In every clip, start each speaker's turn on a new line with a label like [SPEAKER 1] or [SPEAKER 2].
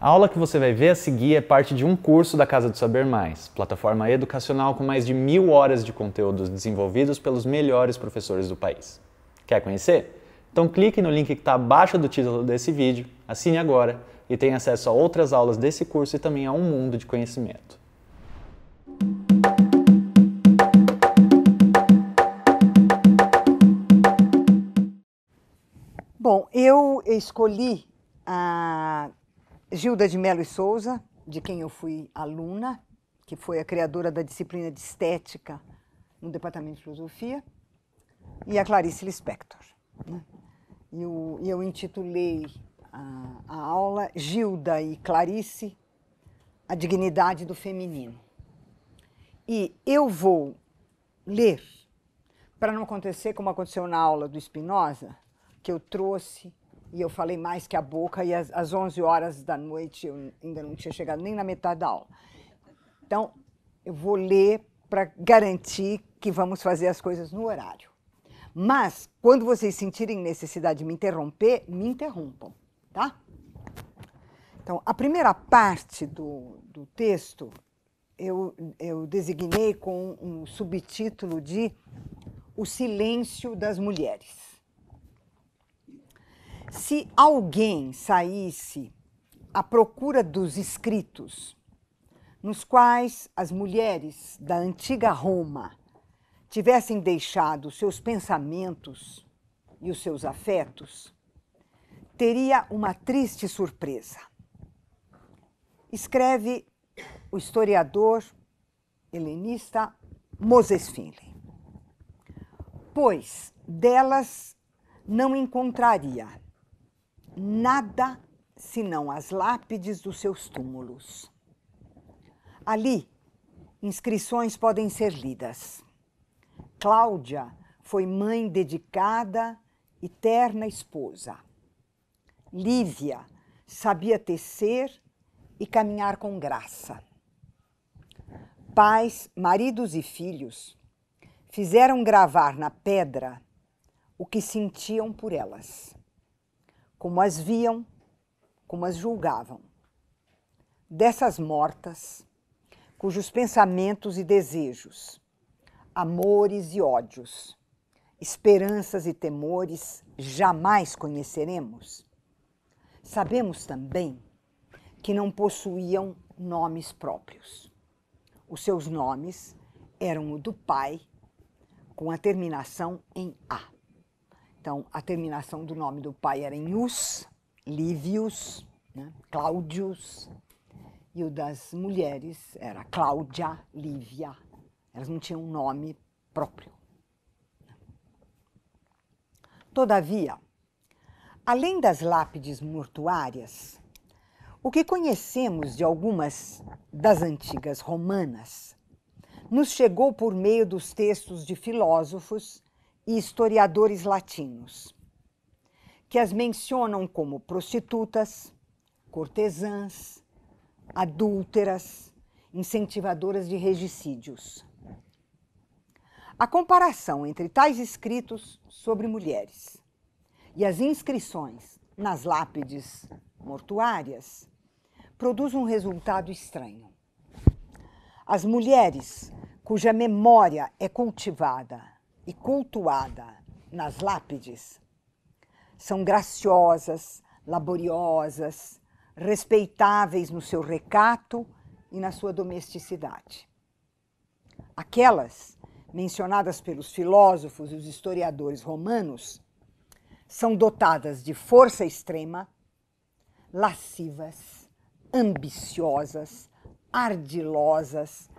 [SPEAKER 1] A aula que você vai ver a seguir é parte de um curso da Casa do Saber Mais, plataforma educacional com mais de mil horas de conteúdos desenvolvidos pelos melhores professores do país. Quer conhecer? Então clique no link que está abaixo do título desse vídeo, assine agora e tenha acesso a outras aulas desse curso e também a um mundo de conhecimento. Bom, eu escolhi a Gilda de Melo e Souza, de quem eu fui aluna, que foi a criadora da disciplina de estética no departamento de filosofia, e a Clarice Lispector. Né? E eu, eu intitulei a, a aula Gilda e Clarice, a dignidade do feminino. E eu vou ler, para não acontecer como aconteceu na aula do Spinoza, que eu trouxe e eu falei mais que a boca, e às, às 11 horas da noite eu ainda não tinha chegado nem na metade da aula. Então, eu vou ler para garantir que vamos fazer as coisas no horário. Mas, quando vocês sentirem necessidade de me interromper, me interrompam, tá? Então, a primeira parte do, do texto eu, eu designei com um subtítulo de O Silêncio das Mulheres. Se alguém saísse à procura dos escritos, nos quais as mulheres da antiga Roma tivessem deixado seus pensamentos e os seus afetos, teria uma triste surpresa. Escreve o historiador helenista Moses Finley. Pois delas não encontraria nada senão as lápides dos seus túmulos. Ali, inscrições podem ser lidas. Cláudia foi mãe dedicada e terna esposa. Lívia sabia tecer e caminhar com graça. Pais, maridos e filhos fizeram gravar na pedra o que sentiam por elas como as viam, como as julgavam. Dessas mortas, cujos pensamentos e desejos, amores e ódios, esperanças e temores jamais conheceremos, sabemos também que não possuíam nomes próprios. Os seus nomes eram o do pai, com a terminação em A. Então, a terminação do nome do pai era em Us, Lívios, né? e o das mulheres era Cláudia, Lívia. Elas não tinham um nome próprio. Todavia, além das lápides mortuárias, o que conhecemos de algumas das antigas romanas nos chegou por meio dos textos de filósofos e historiadores latinos, que as mencionam como prostitutas, cortesãs, adúlteras, incentivadoras de regicídios. A comparação entre tais escritos sobre mulheres e as inscrições nas lápides mortuárias produz um resultado estranho. As mulheres cuja memória é cultivada e cultuada nas lápides. São graciosas, laboriosas, respeitáveis no seu recato e na sua domesticidade. Aquelas mencionadas pelos filósofos e os historiadores romanos são dotadas de força extrema, lascivas, ambiciosas, ardilosas,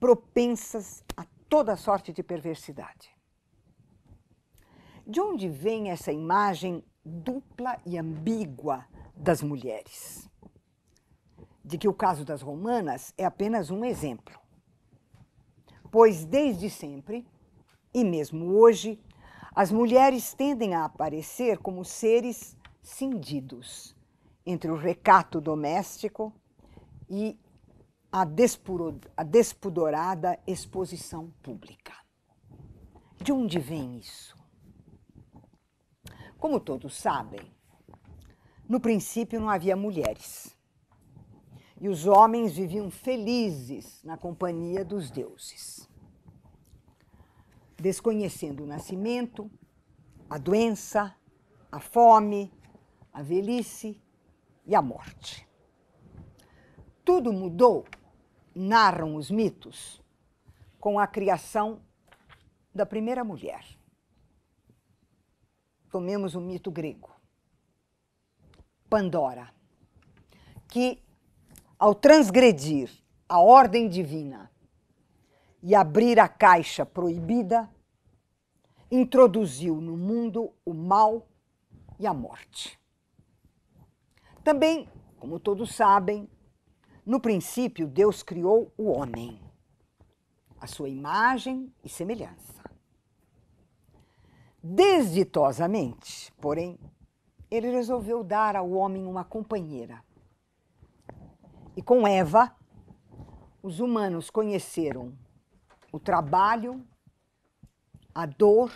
[SPEAKER 1] propensas a toda sorte de perversidade. De onde vem essa imagem dupla e ambígua das mulheres? De que o caso das romanas é apenas um exemplo. Pois desde sempre, e mesmo hoje, as mulheres tendem a aparecer como seres cindidos entre o recato doméstico e a, despuro, a despudorada exposição pública. De onde vem isso? Como todos sabem, no princípio não havia mulheres. E os homens viviam felizes na companhia dos deuses. Desconhecendo o nascimento, a doença, a fome, a velhice e a morte. Tudo mudou, narram os mitos, com a criação da primeira mulher. Tomemos o mito grego. Pandora, que ao transgredir a ordem divina e abrir a caixa proibida, introduziu no mundo o mal e a morte. Também, como todos sabem, no princípio Deus criou o homem, a sua imagem e semelhança desditosamente, porém, ele resolveu dar ao homem uma companheira. E com Eva, os humanos conheceram o trabalho, a dor,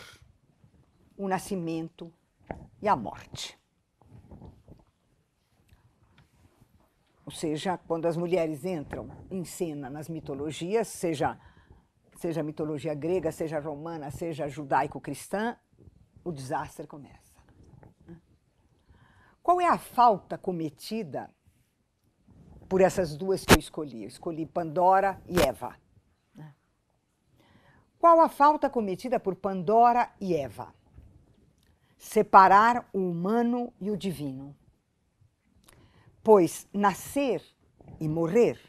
[SPEAKER 1] o nascimento e a morte. Ou seja, quando as mulheres entram em cena nas mitologias, seja seja a mitologia grega, seja romana, seja judaico-cristã, o desastre começa. Qual é a falta cometida por essas duas que eu escolhi? Eu escolhi Pandora e Eva. É. Qual a falta cometida por Pandora e Eva? Separar o humano e o divino. Pois nascer e morrer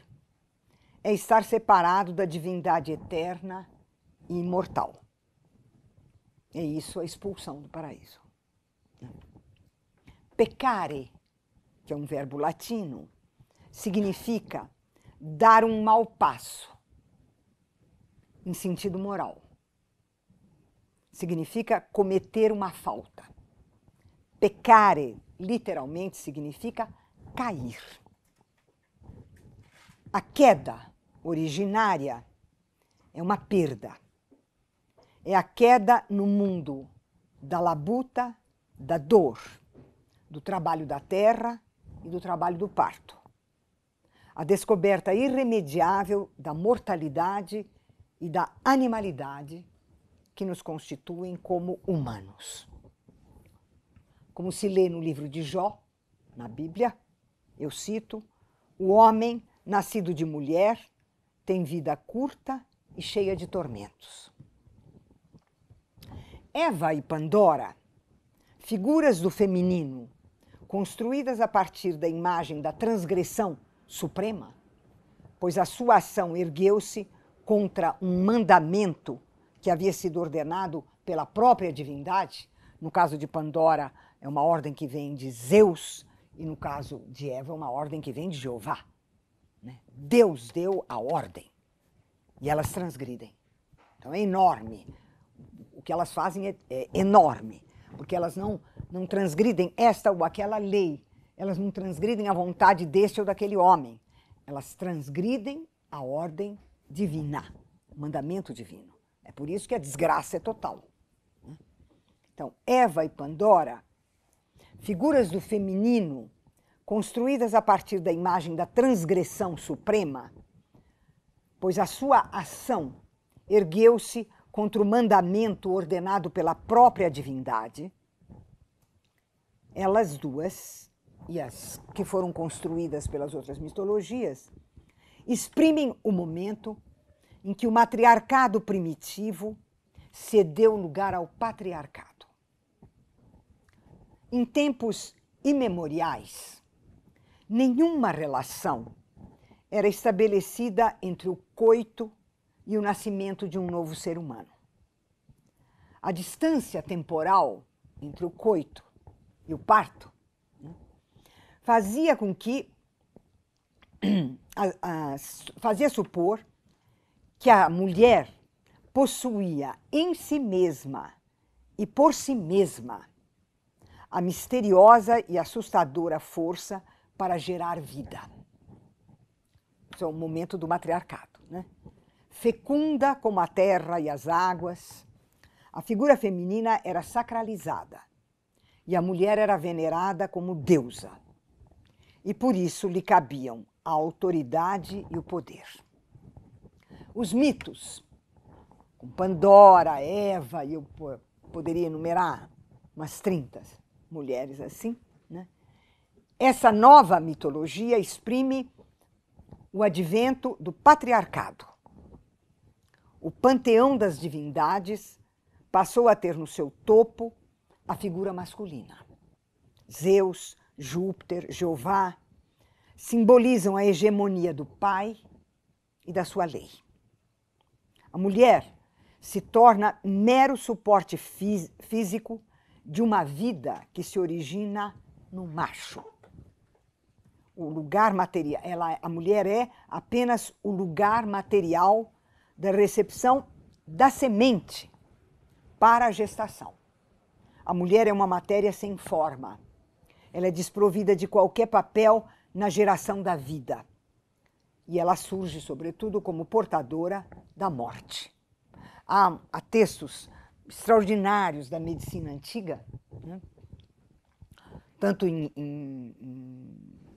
[SPEAKER 1] é estar separado da divindade eterna e imortal. É isso a expulsão do paraíso. Pecare, que é um verbo latino, significa dar um mau passo, em sentido moral. Significa cometer uma falta. Pecare, literalmente, significa cair. A queda originária é uma perda é a queda no mundo da labuta, da dor, do trabalho da terra e do trabalho do parto. A descoberta irremediável da mortalidade e da animalidade que nos constituem como humanos. Como se lê no livro de Jó, na Bíblia, eu cito: o homem nascido de mulher tem vida curta e cheia de tormentos. Eva e Pandora, figuras do feminino construídas a partir da imagem da transgressão suprema, pois a sua ação ergueu-se contra um mandamento que havia sido ordenado pela própria divindade. No caso de Pandora, é uma ordem que vem de Zeus, e no caso de Eva, é uma ordem que vem de Jeová. Né? Deus deu a ordem e elas transgridem. Então é enorme o que elas fazem é, é enorme, porque elas não, não transgridem esta ou aquela lei, elas não transgridem a vontade deste ou daquele homem, elas transgridem a ordem divina, o mandamento divino. É por isso que a desgraça é total. Né? Então, Eva e Pandora, figuras do feminino construídas a partir da imagem da transgressão suprema, pois a sua ação ergueu-se contra o mandamento ordenado pela própria divindade, elas duas, e as que foram construídas pelas outras mitologias, exprimem o momento em que o matriarcado primitivo cedeu lugar ao patriarcado. Em tempos imemoriais, nenhuma relação era estabelecida entre o coito e o nascimento de um novo ser humano. A distância temporal entre o coito e o parto né, fazia com que a, a, fazia supor que a mulher possuía em si mesma e por si mesma a misteriosa e assustadora força para gerar vida. Isso é o momento do matriarcado, né? fecunda como a terra e as águas, a figura feminina era sacralizada e a mulher era venerada como deusa. E por isso lhe cabiam a autoridade e o poder. Os mitos, com Pandora, Eva, e eu poderia enumerar umas 30 mulheres assim, né? essa nova mitologia exprime o advento do patriarcado o panteão das divindades passou a ter no seu topo a figura masculina. Zeus, Júpiter, Jeová simbolizam a hegemonia do pai e da sua lei. A mulher se torna mero suporte físico de uma vida que se origina no macho. O lugar material, ela, é, a mulher é apenas o lugar material da recepção da semente para a gestação. A mulher é uma matéria sem forma. Ela é desprovida de qualquer papel na geração da vida. E ela surge, sobretudo, como portadora da morte. Há, há textos extraordinários da medicina antiga, né? tanto em, em, em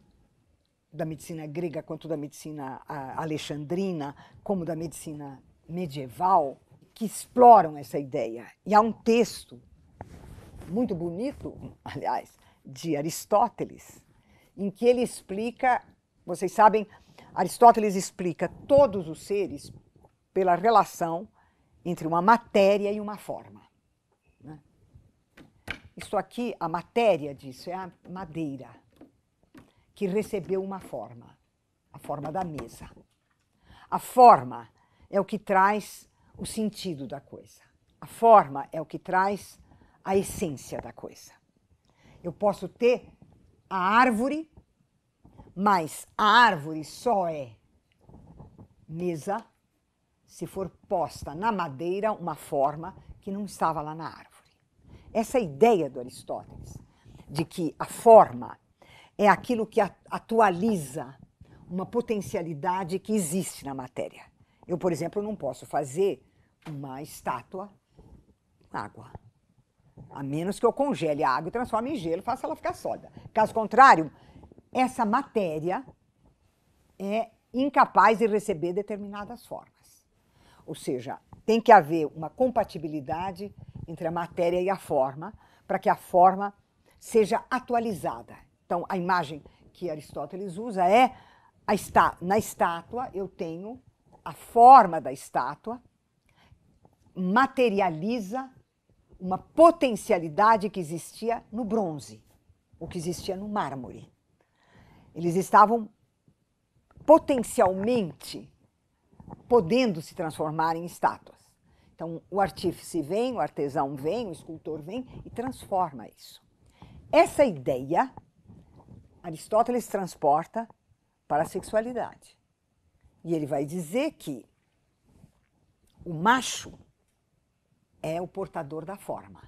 [SPEAKER 1] da medicina grega quanto da medicina alexandrina, como da medicina medieval, que exploram essa ideia. E há um texto muito bonito, aliás, de Aristóteles, em que ele explica, vocês sabem, Aristóteles explica todos os seres pela relação entre uma matéria e uma forma. Né? Isso aqui, a matéria disso é a madeira que recebeu uma forma, a forma da mesa. A forma é o que traz o sentido da coisa. A forma é o que traz a essência da coisa. Eu posso ter a árvore, mas a árvore só é mesa se for posta na madeira uma forma que não estava lá na árvore. Essa é a ideia do Aristóteles, de que a forma é aquilo que atualiza uma potencialidade que existe na matéria. Eu, por exemplo, não posso fazer uma estátua com água. A menos que eu congele a água e transforme em gelo, faça ela ficar sólida. Caso contrário, essa matéria é incapaz de receber determinadas formas. Ou seja, tem que haver uma compatibilidade entre a matéria e a forma, para que a forma seja atualizada. Então, a imagem que Aristóteles usa é a está na estátua eu tenho a forma da estátua materializa uma potencialidade que existia no bronze, o que existia no mármore. Eles estavam potencialmente podendo se transformar em estátuas. Então, o artífice vem, o artesão vem, o escultor vem e transforma isso. Essa ideia Aristóteles transporta para a sexualidade. E ele vai dizer que o macho é o portador da forma.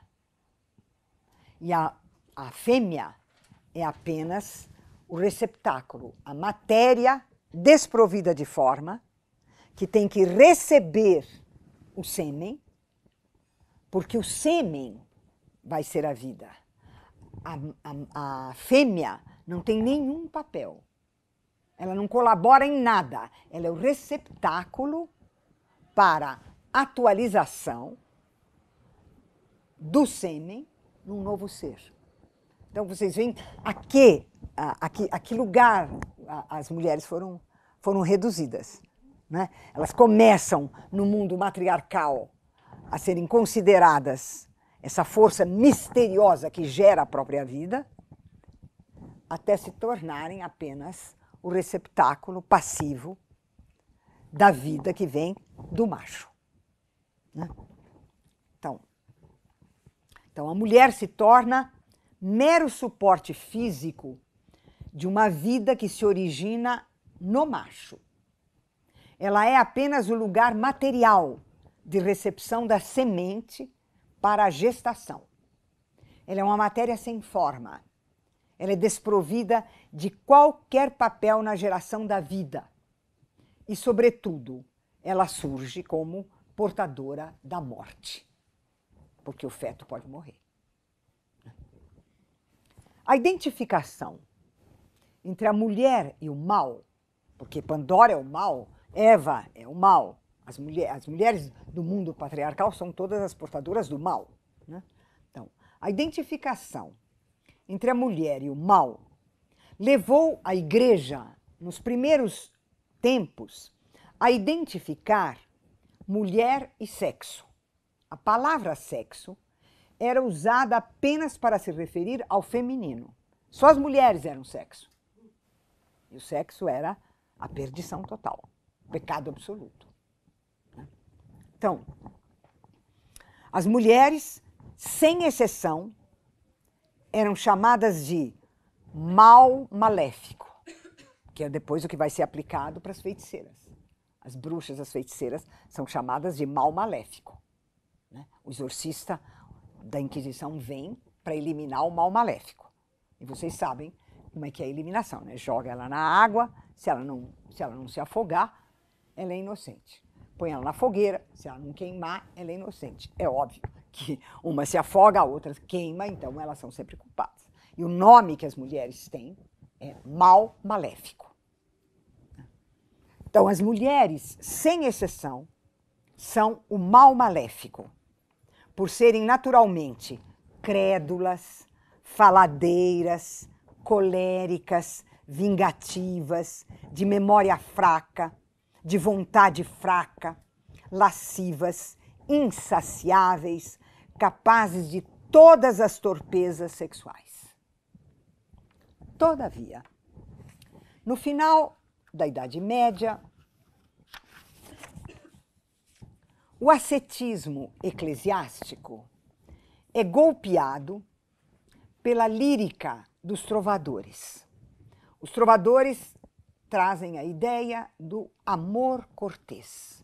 [SPEAKER 1] E a, a fêmea é apenas o receptáculo, a matéria desprovida de forma, que tem que receber o sêmen, porque o sêmen vai ser a vida a, a, a fêmea não tem nenhum papel. Ela não colabora em nada. Ela é o receptáculo para atualização do sêmen num novo ser. Então vocês veem a que, a, a, que, a que lugar as mulheres foram, foram reduzidas. Né? Elas começam no mundo matriarcal a serem consideradas essa força misteriosa que gera a própria vida, até se tornarem apenas o receptáculo passivo da vida que vem do macho. Né? Então, então, a mulher se torna mero suporte físico de uma vida que se origina no macho. Ela é apenas o lugar material de recepção da semente para a gestação. Ela é uma matéria sem forma. Ela é desprovida de qualquer papel na geração da vida. E, sobretudo, ela surge como portadora da morte, porque o feto pode morrer. A identificação entre a mulher e o mal, porque Pandora é o mal, Eva é o mal, as, mulher, as mulheres do mundo patriarcal são todas as portadoras do mal. Né? Então, a identificação entre a mulher e o mal levou a igreja, nos primeiros tempos, a identificar mulher e sexo. A palavra sexo era usada apenas para se referir ao feminino. Só as mulheres eram sexo. E o sexo era a perdição total, pecado absoluto. Então, as mulheres, sem exceção, eram chamadas de mal maléfico, que é depois o que vai ser aplicado para as feiticeiras. As bruxas, as feiticeiras, são chamadas de mal maléfico. Né? O exorcista da Inquisição vem para eliminar o mal maléfico. E vocês sabem como é que é a eliminação, né? Joga ela na água, se ela não se, ela não se afogar, ela é inocente põe ela na fogueira, se ela não queimar, ela é inocente. É óbvio que uma se afoga, a outra queima, então elas são sempre culpadas. E o nome que as mulheres têm é mal maléfico. Então, as mulheres, sem exceção, são o mal maléfico, por serem naturalmente crédulas, faladeiras, coléricas, vingativas, de memória fraca, de vontade fraca, lascivas, insaciáveis, capazes de todas as torpezas sexuais. Todavia, no final da Idade Média, o ascetismo eclesiástico é golpeado pela lírica dos trovadores. Os trovadores trazem a ideia do amor cortês.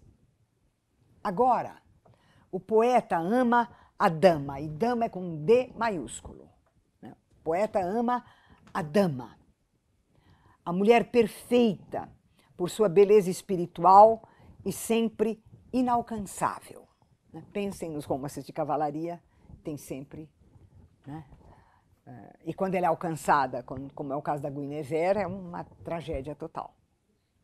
[SPEAKER 1] Agora, o poeta ama a dama, e dama é com D maiúsculo. Né? O poeta ama a dama, a mulher perfeita por sua beleza espiritual e sempre inalcançável. Né? Pensem nos romances de cavalaria, tem sempre né? Ah, e quando ela é alcançada, como é o caso da Guinevere, é uma tragédia total.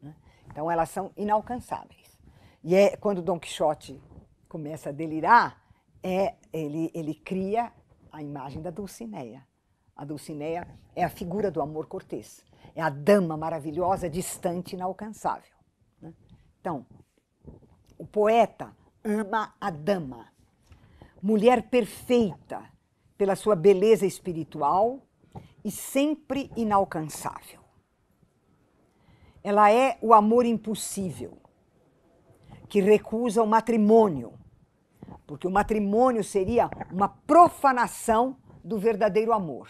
[SPEAKER 1] Né? Então elas são inalcançáveis. E é quando Dom Quixote começa a delirar, é ele ele cria a imagem da Dulcinea. A Dulcinea é a figura do amor cortês, é a dama maravilhosa, distante, inalcançável. Né? Então, o poeta ama a dama, mulher perfeita, pela sua beleza espiritual e sempre inalcançável. Ela é o amor impossível, que recusa o matrimônio, porque o matrimônio seria uma profanação do verdadeiro amor.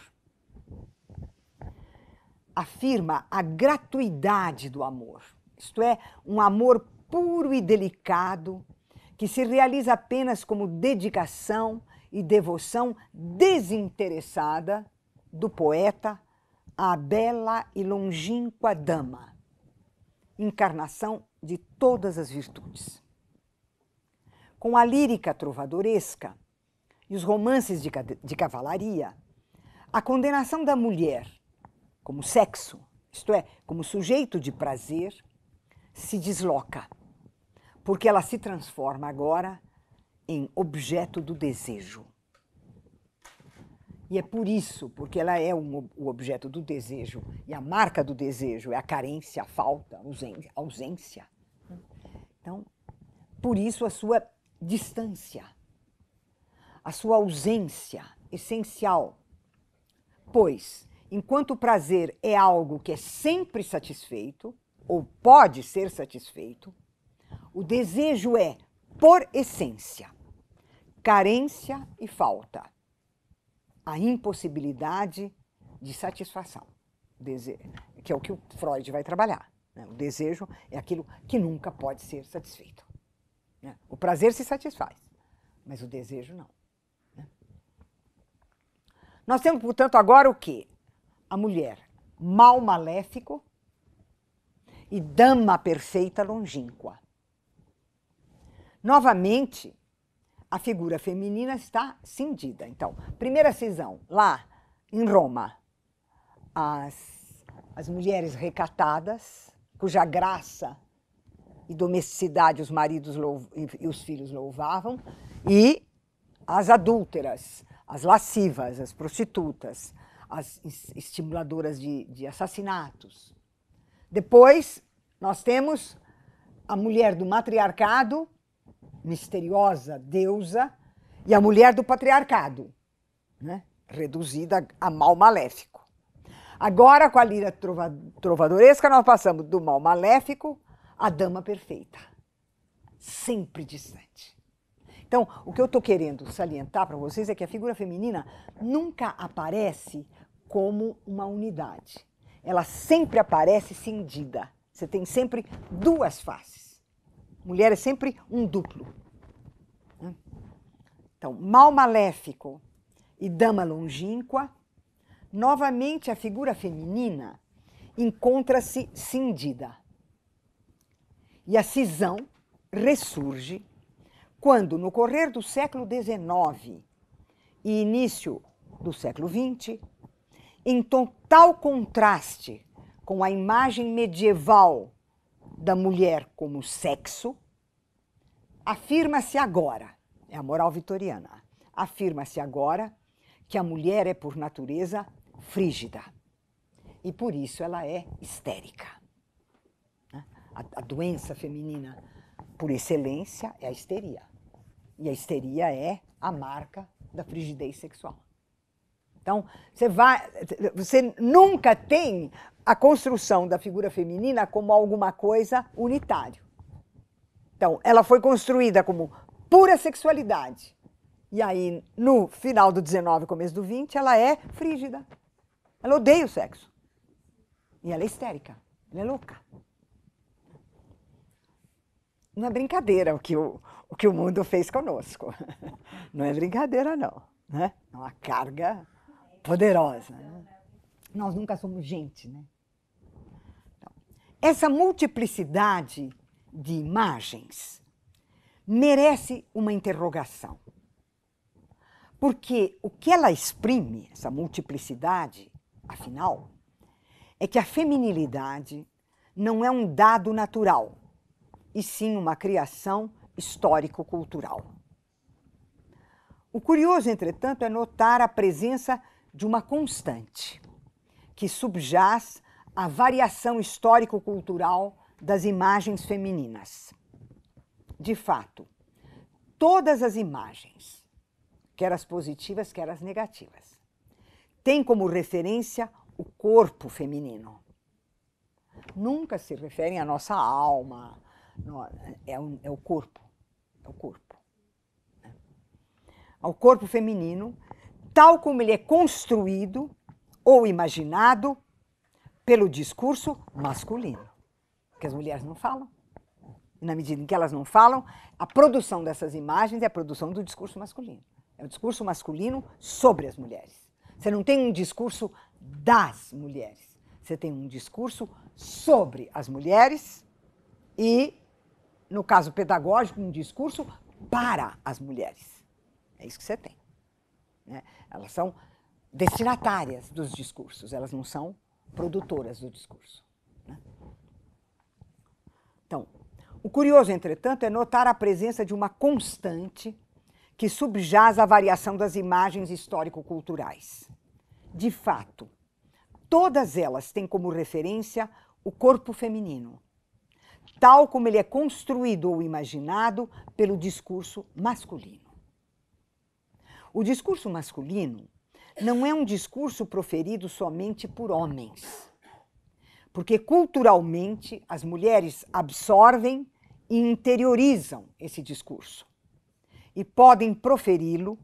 [SPEAKER 1] Afirma a gratuidade do amor, isto é, um amor puro e delicado que se realiza apenas como dedicação e devoção desinteressada do poeta à bela e longínqua dama, encarnação de todas as virtudes. Com a lírica trovadoresca e os romances de, de cavalaria, a condenação da mulher como sexo, isto é, como sujeito de prazer, se desloca, porque ela se transforma agora em objeto do desejo. E é por isso, porque ela é um, o objeto do desejo, e a marca do desejo é a carência, a falta, a ausência. Então, por isso a sua distância, a sua ausência essencial. Pois, enquanto o prazer é algo que é sempre satisfeito, ou pode ser satisfeito, o desejo é, por essência, carência e falta, a impossibilidade de satisfação, que é o que o Freud vai trabalhar. Né? O desejo é aquilo que nunca pode ser satisfeito. Né? O prazer se satisfaz, mas o desejo não. Né? Nós temos, portanto, agora o que? A mulher, mal maléfico e dama perfeita longínqua. Novamente, a figura feminina está cindida. Então, primeira cisão, lá em Roma, as, as mulheres recatadas, cuja graça e domesticidade os maridos e os filhos louvavam, e as adúlteras, as lascivas, as prostitutas, as estimuladoras de, de assassinatos. Depois, nós temos a mulher do matriarcado, misteriosa deusa e a mulher do patriarcado, né? reduzida a mal maléfico. Agora, com a lira trova trovadoresca, nós passamos do mal maléfico à dama perfeita, sempre distante. Então, o que eu estou querendo salientar para vocês é que a figura feminina nunca aparece como uma unidade. Ela sempre aparece cindida. Você tem sempre duas faces. Mulher é sempre um duplo. Né? Então, mal maléfico e dama longínqua, novamente a figura feminina encontra-se cindida. E a cisão ressurge quando, no correr do século XIX e início do século XX, em total contraste com a imagem medieval da mulher como sexo, afirma-se agora, é a moral vitoriana, afirma-se agora que a mulher é por natureza frígida e por isso ela é histérica. Né? A, doença feminina por excelência é a histeria. E a histeria é a marca da frigidez sexual. Então, você, vai, você nunca tem a construção da figura feminina como alguma coisa unitário. Então, ela foi construída como pura sexualidade. E aí, no final do 19, começo do 20, ela é frígida. Ela odeia o sexo. E ela é histérica. Ela é louca. Não é brincadeira o que o, o, que o mundo fez conosco. Não é brincadeira, não. Né? É uma carga poderosa. Né? Nós nunca somos gente, né? Essa multiplicidade de imagens merece uma interrogação. Porque o que ela exprime, essa multiplicidade, afinal, é que a feminilidade não é um dado natural, e sim uma criação histórico-cultural. O curioso, entretanto, é notar a presença de uma constante que subjaz a variação histórico-cultural das imagens femininas. De fato, todas as imagens, quer as positivas, quer as negativas, têm como referência o corpo feminino. Nunca se referem à nossa alma, é, um, é o corpo, é o corpo. Né? Ao corpo feminino, tal como ele é construído ou imaginado pelo discurso masculino, que as mulheres não falam. E na medida em que elas não falam, a produção dessas imagens é a produção do discurso masculino. É o discurso masculino sobre as mulheres. Você não tem um discurso das mulheres. Você tem um discurso sobre as mulheres e, no caso pedagógico, um discurso para as mulheres. É isso que você tem. Né? Elas são destinatárias dos discursos, elas não são produtoras do discurso. Né? Então, o curioso, entretanto, é notar a presença de uma constante que subjaz à variação das imagens histórico-culturais. De fato, todas elas têm como referência o corpo feminino, tal como ele é construído ou imaginado pelo discurso masculino. O discurso masculino não é um discurso proferido somente por homens. Porque culturalmente as mulheres absorvem e interiorizam esse discurso e podem proferi-lo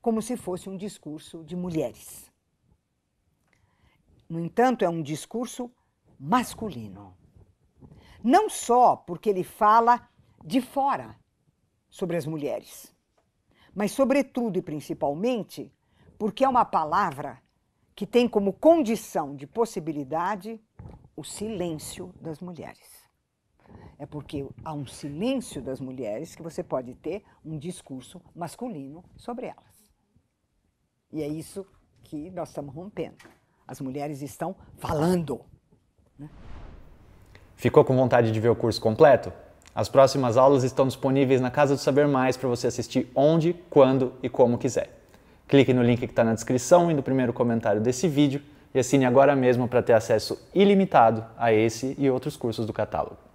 [SPEAKER 1] como se fosse um discurso de mulheres. No entanto, é um discurso masculino. Não só porque ele fala de fora sobre as mulheres, mas, sobretudo e principalmente, porque é uma palavra que tem como condição de possibilidade o silêncio das mulheres. É porque há um silêncio das mulheres que você pode ter um discurso masculino sobre elas. E é isso que nós estamos rompendo. As mulheres estão falando. Né? Ficou com vontade de ver o curso completo? As próximas aulas estão disponíveis na Casa do Saber Mais para você assistir onde, quando e como quiser. Clique no link que está na descrição e no primeiro comentário desse vídeo e assine agora mesmo para ter acesso ilimitado a esse e outros cursos do catálogo.